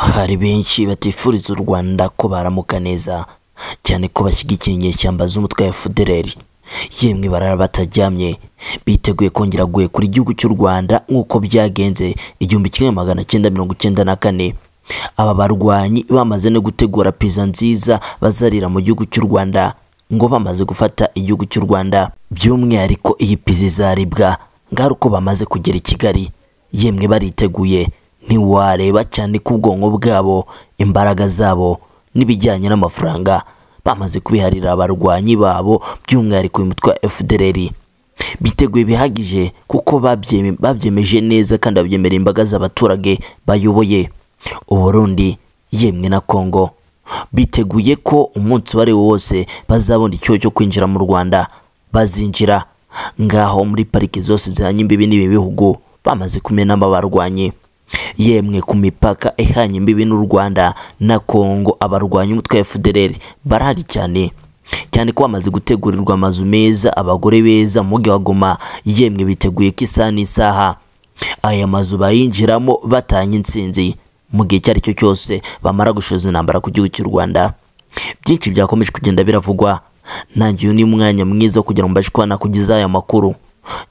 hari benshi batifuriza u rwanda ko baramuka neza cyane ko bashyigikiye inyeshyamba z'umutwe wa efudereri yemwe barara bataryamye biteguye kongera guhe kuri igihugu cy'u rwanda nk'uko byagenze igihumbi kimwe magana cyenda mirongo icyenda na kane aba barwanyi bamaze no gutegura piza nziza bazarira mu gihugu cy'u rwanda ngo bamaze gufata igihugu cy'u rwanda by'umwihariko iyi piza izaribwa ngari uko bamaze kugera i kigali yemwe bariteguye ntiwareba cyane ko ubwonko bwabo imbaraga zabo n'ibijyanye n'amafaranga bamaze kubiharira abarwanyi babo by'umwihariko imitwa fdr biteguye bihagije kuko babyemeje neza kandi babyemerera imbaga z'abaturage bayoboye uburundi yemwe na congo biteguye ko umunsi uwo ari wose bazabona icyo cyo kwinjira mu rwanda bazinjira ngaho muri pariki zose zihanye imbibi n'ibi bihugu bamaze kumenamo abarwanyi yemwe ku mipaka ihanye imbibi n'u rwanda na kongo abarwanya umutwe wa fdr barahari cyane cyane ko bamaze gutegurirwa amazu meza abagore beza mujyi wa goma yemwe biteguye ko isaha n'isaha aya mazu bayinjiramo batanye insinzi mu gihe icyo ari cyo cyose bamara gushoza intambara ku gihugu cy'u rwanda byinshi byakomeje kugenda biravugwa ntangiye ni umwanya mwiza wo kugira ngo mbashe kuhanakugezaho aya makuru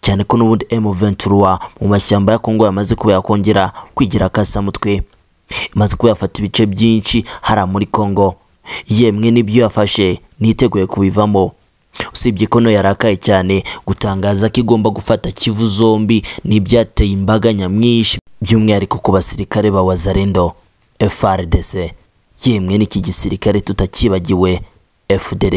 cyane ko n'ubundi emu ventura mu mashyamba ya kongo yamaze kuba yakongera kwigira akasamutwe imaze kuba yafata ibice byinshi hari muri kongo yemwe n'ibyo yafashe niteguye kubivamo usibye ko no yarakaye cyane gutangaza ko igomba gufata kivu zombi n'ibyateye imbaga nyamwinshi by'umwihariko ku basirikare ba wazarendo frdc yemwe n'iki gisirikare tutakibagiwe fdr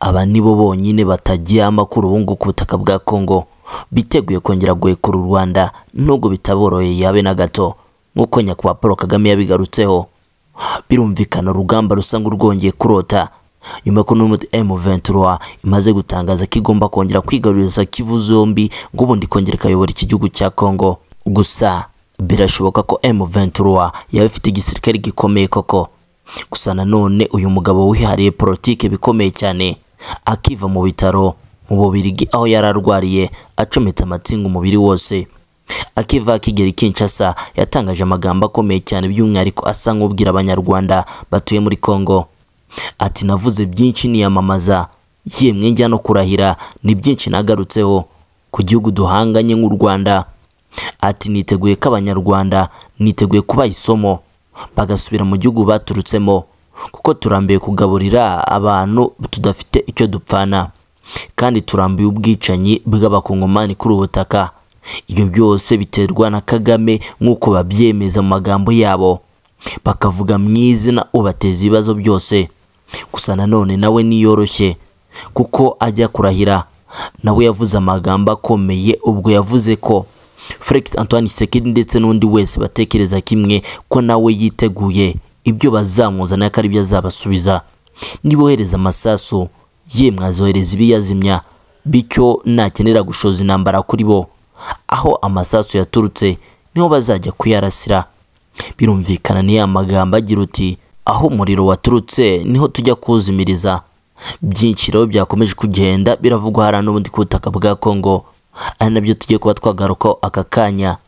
aba nibo bonyine batagiye amakuru ubungubu ku butaka bwa congo biteguye kongera guhekura u rwanda nubwo bitaboroheye yabe na gato nk'uko nyakubahwa paul kagame yabigarutseho birumvikana urugamba rusa nk'urwongeye kurota nyuma ko n'umuti M23 imaze gutangaza ko igomba kongera kwigaruriza Kivu zombi ngo ubundi kongera ikayobora iki gihugu cya Congo gusa birashoboka ko M23 yaba ifite igisirikare gikomeye koko gusa nanone uyu mugabo wihariye politiki bikomeye cyane akiva mu bitaro mu bubirigi aho yari arwariye acometse amatsing umubiri wose akiva akigera Kinshasa yatangaje amagambo akomeye cyane by'umwihariko asa nk'ubwira abanyarwanda batuye muri Congo ati navuze byinshi niyamamaza yemwe njya no kurahira ni byinshi nagarutseho ku gihugu duhanganye nk'u Rwanda ati niteguye ko abanyarwanda niteguye kuba isomo bagasubira mu gihugu baturutsemo kuko turambiye kugaburira abantu tudafite icyo dupfana kandi turambiye ubwicanyi bw'abakongomani kuri ubu butaka ibyo byose biterwa na kagame nk'uko babyemeza mu magambo yabo bakavuga mu izina ubateza ibibazo byose gusa nanone nawe niyoroshye kuko ajya kurahira nawe yavuze amagambo akomeye ubwo yavuze ko felix antoine gisekedi ndetse n'undi wese batekereza kimwe ko nawe yiteguye ibyo bazamuzana ko ari byo azabasubiza nibohereza amasasu ye mwazohereza ibiyazimya bityo nakenera gushoza intambara kuri bo aho amasasu yaturutse niho bazajya kuyarasira birumvikana ni amagambo agira uti aho umuriro waturutse niho tujya kuzimiriza byinshi rero byakomeje kugenda biravugwa hari n'ubundi ku butaka bwa kongo ari nabyo tugiye kuba twagarukaho aka kanya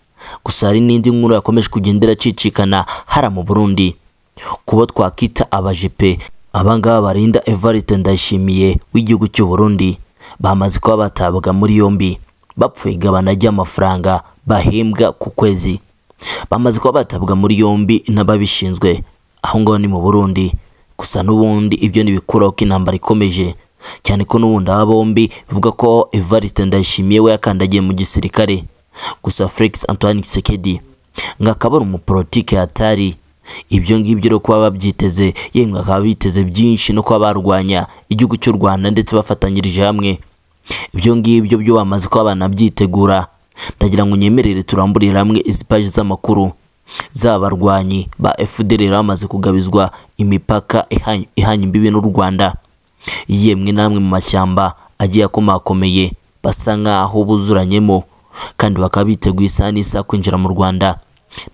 gusa hari n'indi nkuru yakomeje kugendera iracicikana hara mu burundi kubo twakita abajepe abangaba barinda evariste ndayishimiye w'igihugu cy'u Burundi bamaze kuba batabwa muri yombi bapfuye igabana ry'amafaranga bahembwa ku kwezi bamaze kuba batabwa muri yombi n'ababishinzwe aho ngaho ni mu burundi gusa n'ubundi ibyo ntibikuraho ko intambara ikomeje cyane ko n'ubundi aba bombi bivuga ko Evariste Ndayishimiye we yakandagiye mu gisirikare gusa Felix Antoine Tshisekedi ngo akaba ari umupolitike hatari ibyo ngibyo rero kuba babyiteze yemwe bakaba biteze byinshi no kuba barwanya igihugu cy'u Rwanda ndetse bafatanyirije hamwe ibyo ngibyo byo bamaze kuba banabyitegura ndagira ngo nyemerere turamburire hamwe izi paji z'amakuru z'abarwanyi ba FDL bamaze kugabizwa imipaka ihanye imbibi n'u Rwanda yemwe namwe mu mashyamba agiye akomakomeye basa nk'aho buzuranyemo kandi bakaba biteguye isaha n'isaha kwinjira mu rwanda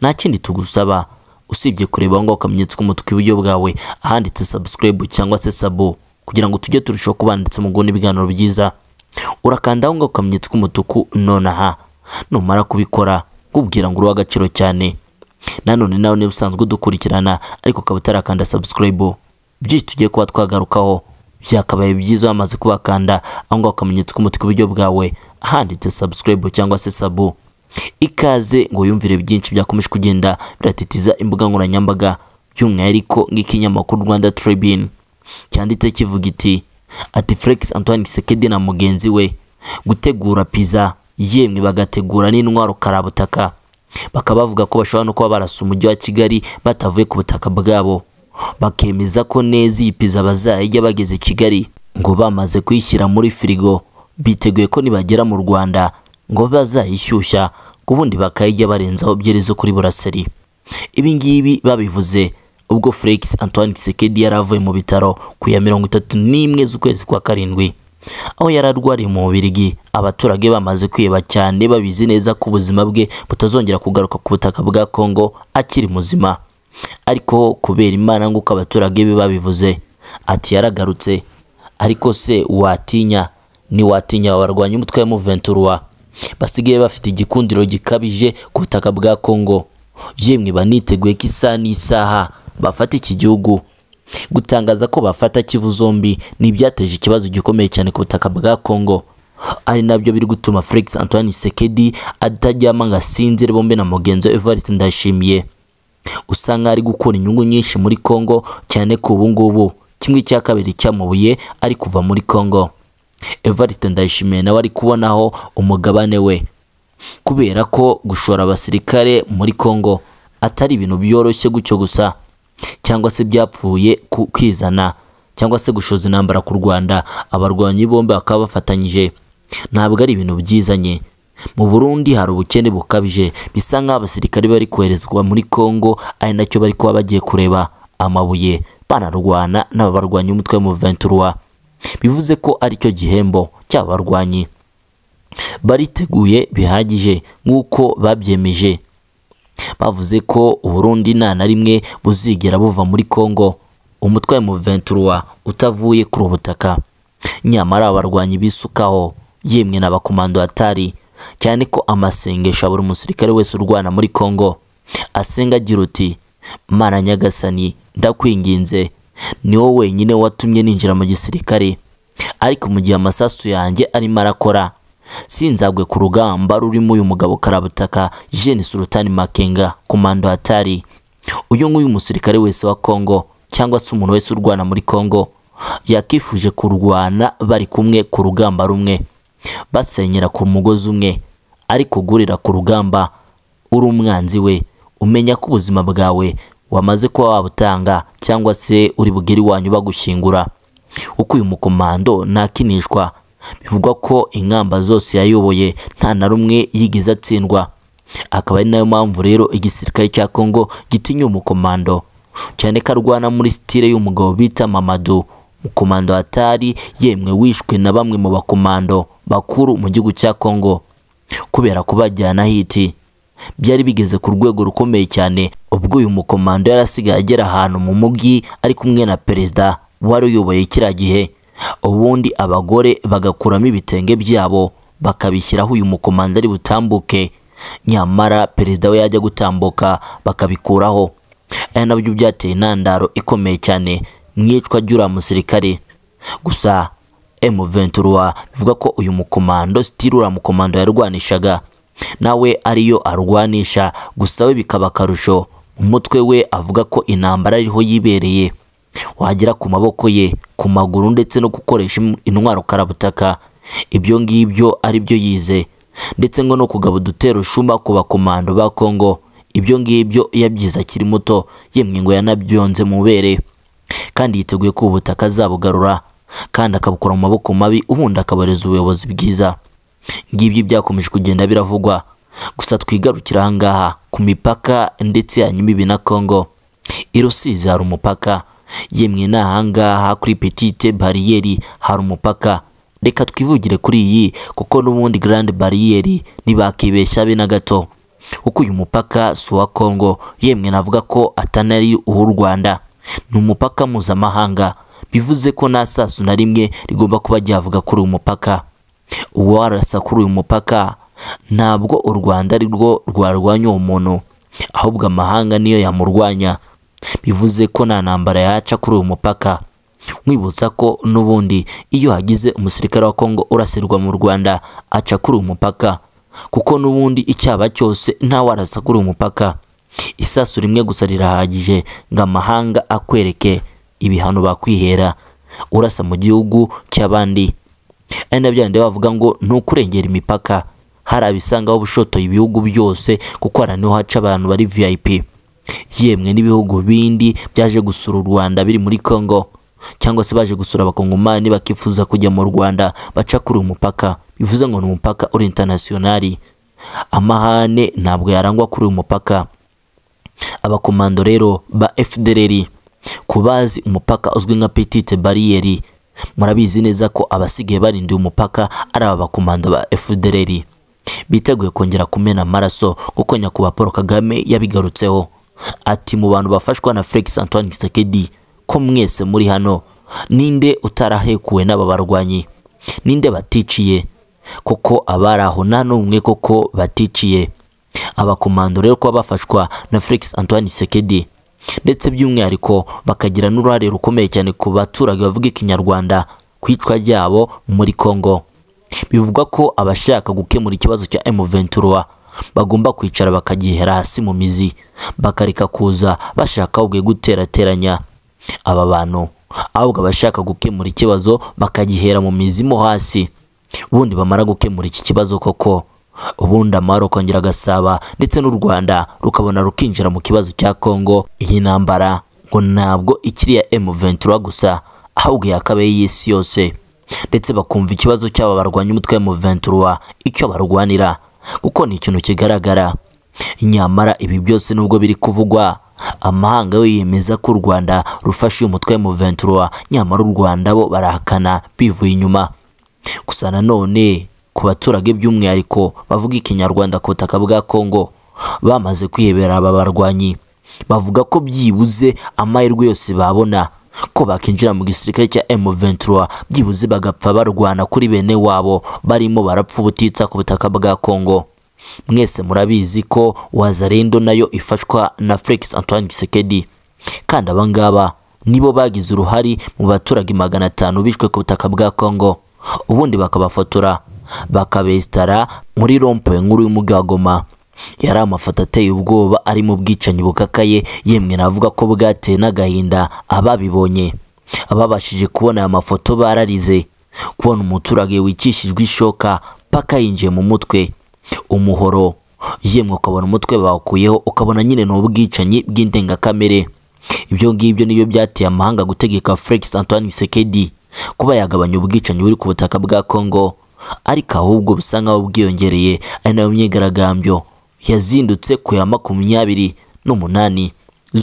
nta kindi tugusaba usibye kureba aho ngaho akamenyetso k'umutuku iburyo bwawe ahanditse subscribe cyangwa se sabo kugira ngo tujye turushaho kuba ndetse mu guhana ibiganiro byiza urakanda aho ngaho akamenyetso k'umutuku nonaha numara kubikora nkubwira ngo uruhe agaciro cyane nanone nawe niba usanzwe udukurikirana ariko ukaba utarakanda subscribe byinshi tugiye kuba twagarukaho byakabaye byiza wamaze kubakanda aho ngaho akamenyetso k'umutwe iburyo bwawe handitse subscribe cyangwa se sabu ikaze ngo yumvire byinshi byakomeje kugenda biratitiza imbuga nkoranyambaga by'umwihariko nk'ikinyamakuru rwanda tribune cyanditse kivuga iti ati felix antoine kisekedi na mugenzi we gutegura pizza yemwe bagategura n'intwaro karabutaka bakaba bavuga ko bashobora no kuba barasa umujyi wa kigali batavuye ku butaka bwabo bakemeza ko neza iyi pizza bazayirya bageze i kigali ngo bamaze kuyishyira muri firigo biteguye ko nibagera mu rwanda ngo bazayishyushya ku bundi bakayijya barenzaho ebyiri zo kuri buraseri ibi ngibi babivuze ubwo Felix Antoine Kisekedi yaravuye mu bitaro ku ya mirongo itatu n'imwe z'ukwezi kwa karindwi aho yari arwariye mu Bubiligi abaturage bamaze kwiba cyane babizi neza ko ubuzima bwe butazongera kugaruka ku butaka bwa Kongo akiri muzima ariko kubera imana nk'uko abaturage be babivuze ati yaragarutse ariko se watinya ntiwatinya barwanya umutwe wa muventurwa basigaye bafite igikundiro gikabije ku butaka bwa kongo yemwe baniteguye ko isaha n'isaha bafata iki gihugu gutangaza ko bafata kivu zombi ntibyateje ikibazo gikomeye cyane ku butaka bwa kongo ari nabyo biri gutuma felix antoine sekedi ataryama ngo asinzire bombi na mugenzi we evariste ndashimiye usanga ari gukura inyungu nyinshi muri congo cyane ku ubu kimwe cya kabiri cy'amabuye ari kuva muri congo evariste ndayishimiye nawe ari kubonaho umugabane we kubera ko gushora abasirikare muri congo atari ibintu byoroshye gutyo gusa cyangwa se byapfuye kwizana cyangwa se gushoza intambara ku rwanda abarwanyi bombi bakaba bafatanyije ntabwo ari ibintu byizanye mu burundi hari ubukene bukabije bisa nk'aho abasirikare bari koherezwa muri congo ari nacyo bari kuba bagiye kureba amabuye banarwana n'ababarwanya umutwe mu ventura bivuze ko aricyo gihembo barwanyi bariteguye bihagije nk'uko babyemeje bavuze ko uburundi nta na rimwe buzigera buva muri congo umutwe mu ventura utavuye kuri ubutaka nyamara abarwanyi bisukaho yemwe n'abakomando atari cyane ko amasengesho ya buri musirikare wese urwana muri congo asenga agira uti mana nyagasani ndakwinginze ni wowe wenyine watumye ninjira mu gisirikare ariko mu gihe amasasu yanjye arimo arakora sinzagwe ku rugamba rurimo uyu mugabo karabutaka jeni sultani makenga komando hatari uyu nguyu musirikare wese wa congo cyangwa se umuntu wese urwana muri congo yakifuje kurwana bari kumwe ku rugamba rumwe basenyera ku mugozi umwe ariko ugurira ku rugamba uri umwanzi we umenya ko ubuzima bwawe wamaze kuba wabutanga cyangwa se uri bugiri wanyu bagushyingura uko uyu mukomando nakinishwa bivugwa ko ingamba zose yayoboye nta na rumwe yigeze atsindwa akaba ari nayo mpamvu rero igisirikare cya kongo gitinya umukomando cyane ko arwana muri sitire y'umugabo bita mamadu umukomando hatari yemwe wishwe na bamwe mu bakomando bakuru mu gihugu cya congo kubera kubajyana hiti byari bigeze ku rwego rukomeye cyane ubwo uyu mukomando yarasigaye agera ahantu mu mujyi ari kumwe na perezida wari uyoboye kiriya gihe ubundi abagore bagakuramo ibitenge byabo bakabishyiraho uyu mukomando ari butambuke nyamara perezida we yajya gutambuka bakabikuraho aya nabyo byateye intandaro ikomeye cyane Eh, mu iyicwa musirikare gusa M23 bivuga ko uyu mukomando sitiri mukomando yarwanishaga nawe ariyo arwanisha gusa we bikaba karusho umutwe we avuga ko intambara ariho yibereye wagera ku maboko ye ku maguru ndetse no gukoresha intwaro karabutaka ibyo ngibyo ari byo yize ndetse ngo no kugaba udutero ushumba ku bakomando ba Congo ibyo ngibyo yabyize akiri muto yemwe ngo yanabyonze mu bere kandi yiteguye ko ubutaka azabugarura kandi akabukura mu maboko mabi ubundi akabareza ubuyobozi bwiza ngibyo byakomeje kugenda biravugwa gusa twigarukira ahangaha ku mipaka ndetse ya nyimibi na congo i hari umupaka yemwe n'ahangaha kuri petite bariyeri hari umupaka reka twivugire kuri iyi kuko n'ubundi Grand bariyeri ntibakibeshya be na gato kuko uyu mupaka si uwa congo yemwe navuga ko atanari uw'u rwanda ni umupaka mpuzamahanga bivuze ko nta sasu na rimwe rigomba kuba ryavuga kuri uyu mupaka uwarasa kuri uyu mupaka ntabwo u rwanda ari rwo rwarwanya uwo muntu ahubwo amahanga niyo yamurwanya bivuze ko nta ntambara yaca kuri uyu mupaka nkwibutsa ko n'ubundi iyo hagize umusirikare wa kongo urasirwa mu rwanda aca kuri uyu mupaka kuko n'ubundi icyaba cyose ntawarasa kuri uyu mupaka isasu rimwe gusa rirahagije ngo amahanga akwereke ibihano bakwihera urasa mu gihugu cy'abandi ari nabyo bandi bavuga ngo ntukurengera imipaka hari abisangaho ubushotoye ibihugu byose kuko hari niho haca abantu bari vip yemwe n'ibihugu bindi byaje gusura u rwanda biri muri congo cyangwa se baje gusura abakongomani bakifuza kujya mu rwanda baca kuri umupaka bivuze ngo ni umupaka uri intanasiyonari amahane ntabwo yarangwa kuri uyu mupaka abakomando rero ba fdr kubazi umupaka uzwi nka petite bariyeri murabizi neza ko abasigaye barindiye umupaka ari aba bakomando ba fdr biteguye kongera kumena amaraso kuko nyakubahwa paul kagame yabigarutseho ati mu bantu bafashwa na felix antoine gisekedi ko mwese muri hano ninde utarahekuwe n'aba barwanyi ninde baticiye kuko abari aho nta n'umwe koko baticiye abakomando rero kuba bafashwa na felix antoine sekedi ndetse by'umwihariko bakagira n'uruhare rukomeye cyane ku baturage bavuga ikinyarwanda ku icwa ryabo muri congo bivugwa ko abashaka gukemura ikibazo cya M23 bagomba kwicara bakagihera hasi mu mizi bakareka kuza bashaka ubwe guterateranya aba bantu ahubwo abashaka gukemura ikibazo bakagihera mu mizi mo hasi ubundi bamara gukemura iki kibazo koko ubundi amahoro kongera agasaba ndetse n'u rwanda rukabona rukinjira mu kibazo cya kongo iyi ntambara ngo ntabwo ikiri iya M23 gusa ahubwo yakabaye y'isi yose ndetse bakumva ikibazo cyabo barwanya umutwe wa m icyo barwanira kuko ni ikintu kigaragara nyamara ibi byose nubwo biri kuvugwa amahanga yo yemeza ko u rwanda rufashe uyu mutwe wa m nyamara u rwanda bo barahakana bivuye inyuma gusa nanone ku baturage by'umwihariko bavuga ikinyarwanda ku butaka bwa kongo bamaze kwihebera aba barwanyi bavuga ko byibuze amahirwe yose babona ko bakinjira mu gisirikare cya M23 byibuze bagapfa barwana kuri bene wabo barimo barapfa ubutitsa ku butaka bwa Kongo mwese murabizi ko wazarendo nayo ifashwa na Felix Antoine Gisekedi kandi abangaba nibo bagize uruhare mu baturage magana atanu bishwe ku butaka bwa Kongo ubundi bakabafotora bakabesitara muri rompuwe nkuru y'umujyi goma yari amafoto ateye ubwoba ari mu bwicanyi bukakaye yemwe navuga ko bwateye n'agahinda ababibonye ababashije kubona aya mafoto bararize kubona umuturage wikishijwe ishoka paka yinjiye mu mutwe umuhoro yemwe ukabona umutwe bawukuyeho ukabona nyine ni ubwicanyi bw'indengakamere ibyo ngibyo niyo byateye amahanga gutegeka felix antoine sekedi kuba yagabanya ubwicanyi buri ku butaka bwa congo ariko ahubwo busa nkaho bwiyongereye ari nayo myigaragambyo yazindutse ku ya makumyabiri n'umunani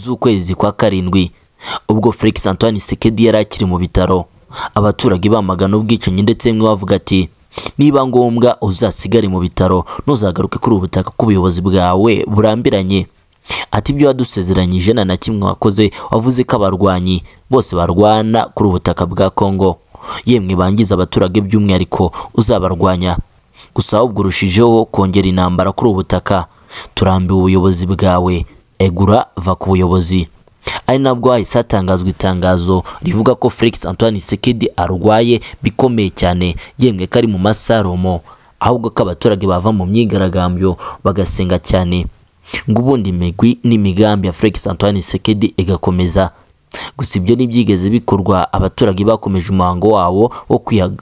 z'ukwezi kwa karindwi ubwo felix antoine sekedi yari akiri mu bitaro abaturage bamagana ubwicanyi ndetse bamwe bavuga ati niba ngombwa uzasigare mu bitaro ntuzagaruke kuri ubu butaka bw'ubuyobozi bwawe burambiranye ati ibyo wadusezeranyije na na kimwe wakoze wavuze ko abarwanyi bose barwana kuri ubutaka bwa kongo yemwe bangiza abaturage by'umwihariko uzabarwanya gusa ahubwo urushijeho kongera intambara kuri ubu butaka turambiwe ubuyobozi bwawe egura va ku buyobozi ari nabwo hahise hatangazwa itangazo rivuga ko Felix Antoine Sekedi arwaye bikomeye cyane yemwe ko ari mu masaromo ahubwo ko abaturage bava mu myigaragambyo bagasenga cyane ngo ubundi imigwi n'imigambi ya Felix Antoine Sekedi igakomeza gusa ibyo ntibyigeze bikorwa abaturage bakomeje umuhango wabo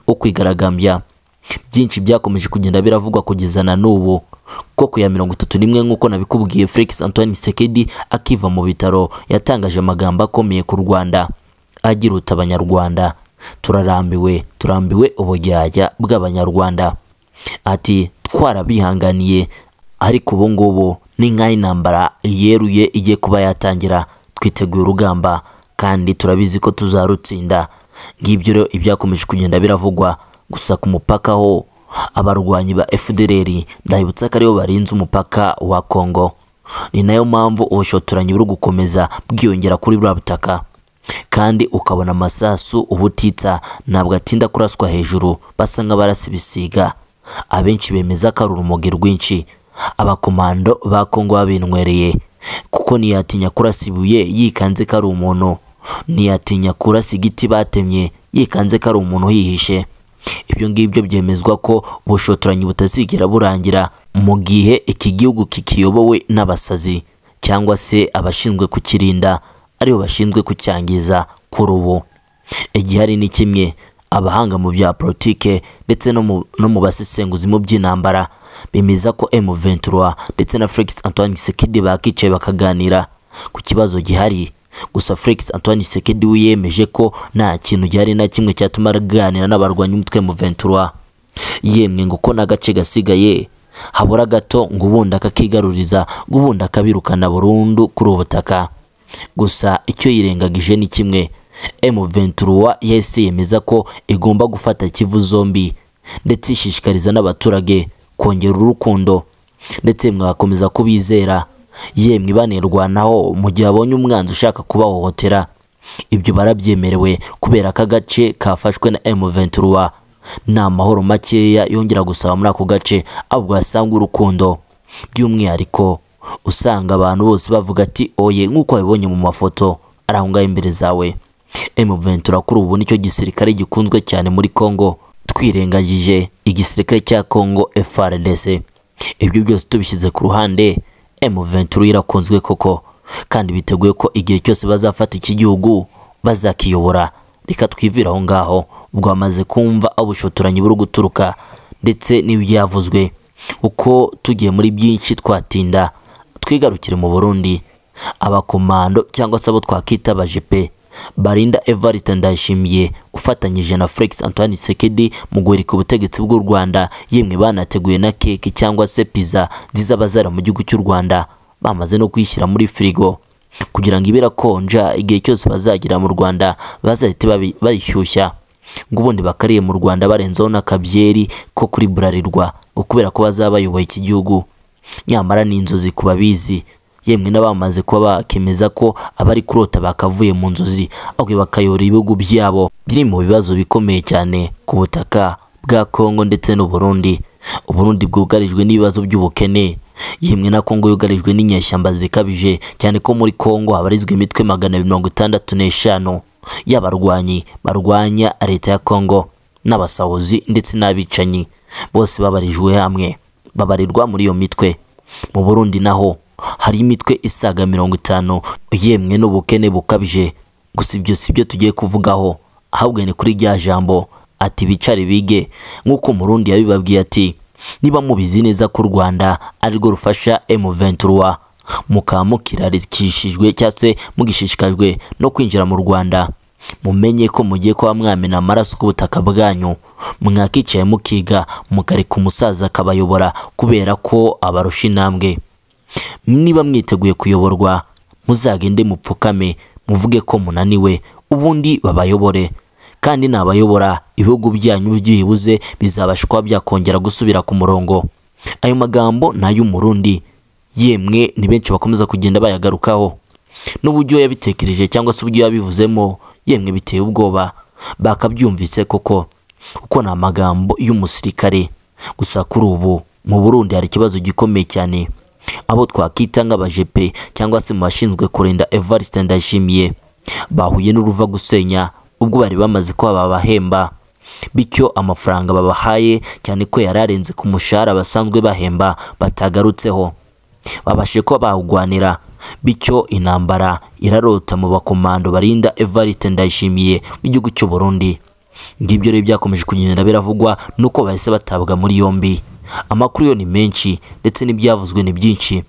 wo kwigaragambya byinshi byakomeje kugenda biravugwa kugeza na n'ubu ko ku ya mirongo itatu n'imwe nk'uko nabikubwiye felix antoine sekedi akiva mu bitaro yatangaje amagambo akomeye ku rwanda agira uta abanyarwanda turarambiwe turambiwe ubujyajya bw'abanyarwanda ati twarabihanganiye ariko ubu ngubu ni nk'aho intambara yeruye igiye kuba yatangira twiteguye urugamba kandi turabizi ko tuzarutsinda ngibyo rero ibyakomeje kugenda biravugwa gusa ku mupaka ho abarwanyi ba fdr ndabibutsa ko aribo barinze umupaka wa congo ni nayo mpamvu ubushotoranyi buri gukomeza bwiyongera kuri buriya butaka kandi ukabona amasasu ubutitsa ntabwo atinda kuraswa hejuru basa nk'abarasa ibisiga abenshi bemeza ko ari urumogi rwinshi abakomando ba kongo babintwereye kuko ntiyatinya kurasa ibuye yikanze ko ari umuntu ntiyatinya kurasa igiti batemye yikanze ko ari umuntu uhihishe ibyo ngibyo byemezwa ko ubushotoranyi butazigera burangira mu gihe iki gihugu kikiyobowe n'abasazi cyangwa se abashinzwe kukirinda aribo bashinzwe kucyangiza kuri ubu igihari ni kimwe abahanga mu bya politike ndetse no mu basesenguzi mu by'intambara bemeza ko M23 ndetse na Felix Antoine Tshisekedi bakicaye bakaganira ku kibazo gihari gusa felix antoine sekedi we yemeje ko nta kintu gihari na kimwe cyatuma aganira n'abarwanya umutwe mu ventura yemwe ngo ko n'agace gasigaye habura gato ngo ubundi akakigaruriza ngo ubundi akabirukana burundu kuri ubu butaka gusa icyo yirengagije ni kimwe M ventura yahise yemeza ko igomba gufata kivu zombi ndetse ishishikariza n'abaturage kongera urukundo ndetse mwakomeza kubizera yemwe ibanirwanaho mu gihe abonye umwanzi ushaka kubahohotera ibyo barabyemerewe kubera ko agace kafashwe na M23 ni amahoro makeya yongera gusaba muri ako gace ahubwo hasanga urukundo by'umwihariko usanga abantu bose bavuga ati oye nk'uko wabibonye mu mafoto ari ngaho imbere zawe M23 kuri ubu nicyo gisirikare gikunzwe cyane muri Congo twirengagije igisirikare cya Congo FARDC ibyo byose tubishyize ku ruhande emuventuri irakunzwe koko kandi biteguye ko igihe cyose bazafata iki gihugu bazakiyobora reka twiviraho ngaho ubwo bamaze kumva aho ubushotoranyi buri guturuka ndetse n'ibyavuzwe uko tugiye muri byinshi twatinda twigarukire mu burundi abakomando cyangwa se abo twakwita abajepe barinda evariste ndayishimiye ufatanyije na felix antoine sekedi mu guhirika ubutegetsi bw'u rwanda yemwe banateguye na keke cyangwa se pizza zizaba zara mu gihugu cy'u rwanda bamaze no kwishyira muri Frigo kugira ngo ibe konja igihe cyose bazagira mu rwanda bazahite bayishyushya ngo ubundi bakariye mu rwanda barenzeho n'akabyeri ko kuri burarirwa kubera ko bazaba bayoboye iki gihugu nyamara ni inzozi ku yemwe n'abamaze kuba bakemeza ko abari kurota bakavuye mu nzozi ahubwo bakayora ibihugu byabo biri mu bibazo bikomeye cyane ku butaka bwa Kongo ndetse n'Uburundi Uburundi bwugarijwe n'ibibazo by'ubukene yemwe na Kongo yugarijwe n'inyeshyamba zikabije cyane ko muri Kongo habarizwa imitwe magana mirongo itandatu n'eshanu y'abarwanyi barwanya leta ya Kongo n'abasahuzi ndetse n'abicanyi bose babarijwe hamwe babarirwa muri iyo mitwe mu Burundi naho hari imitwe isaga mirongo itanu yemwe n'ubukene bukabije gusa ibyo si byo tugiye kuvugaho ahubwo ni kuri rya jambo ati bicare bige nk'uko umurundi yabibabwiye ati niba mubizi neza ko u rwanda arirwo rufasha M23 mukaba mukirarikishijwe cyangwa se mugishishikajwe no kwinjira mu rwanda mumenye ko mugiye kuba mwamena amaraso ku butaka bwanyu mwakicayemo mukiga mukareka umusaza akabayobora kubera ko abarusha intambwe niba mwiteguye kuyoborwa muzagende mupfukame muvuge ko munaniwe ubundi babayobore kandi nabayobora ibihugu byanyu byibuze bizabasha kuba byakongera gusubira ku murongo ayo magambo ni ay'umurundi yemwe ni benshi bakomeza kugenda bayagarukaho n'uburyo yabitekereje cyangwa se uburyo yabivuzemo yemwe biteye ubwoba bakabyumvise koko kuko ni amagambo y'umusirikare gusa kuri ubu mu burundi hari ikibazo gikomeye cyane abo twakwita nk'abajepe cyangwa se mu bashinzwe kurinda evariste ndayishimiye bahuye n'uruva gusenya ubwo bari bamaze kuba babahemba bityo amafaranga babahaye cyane ko yari arenze ku mushahara basanzwe bahemba batagarutseho babashe ko bawugwanira bityo intambara irarota mu bakomando barinda evariste ndayishimiye w'igihugu cy'u Burundi ngibyo rero byakomeje kugenda biravugwa nuko bahise batabwa muri yombi amakuru yo ni menshi ndetse n'ibyavuzwe ni byinshi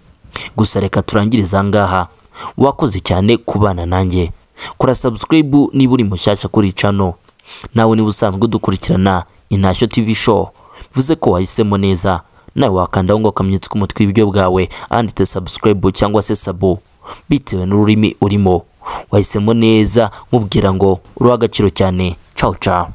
gusa reka turangirize ahangaha wakoze cyane kubana nanjye Kura sabusikarayibu niba uri mushyashya kuri cano nawe niba usanzwe udukurikirana intashyo tivi show bivuze ko wahisemo neza nawe wakandaho ngo akamenyetso k'umutwe w'iburyo bwawe andite subscribe cyangwa se sabo bitewe n'ururimi urimo wahisemo neza nkubwira ngo uruhe agaciro cyane cawu cawu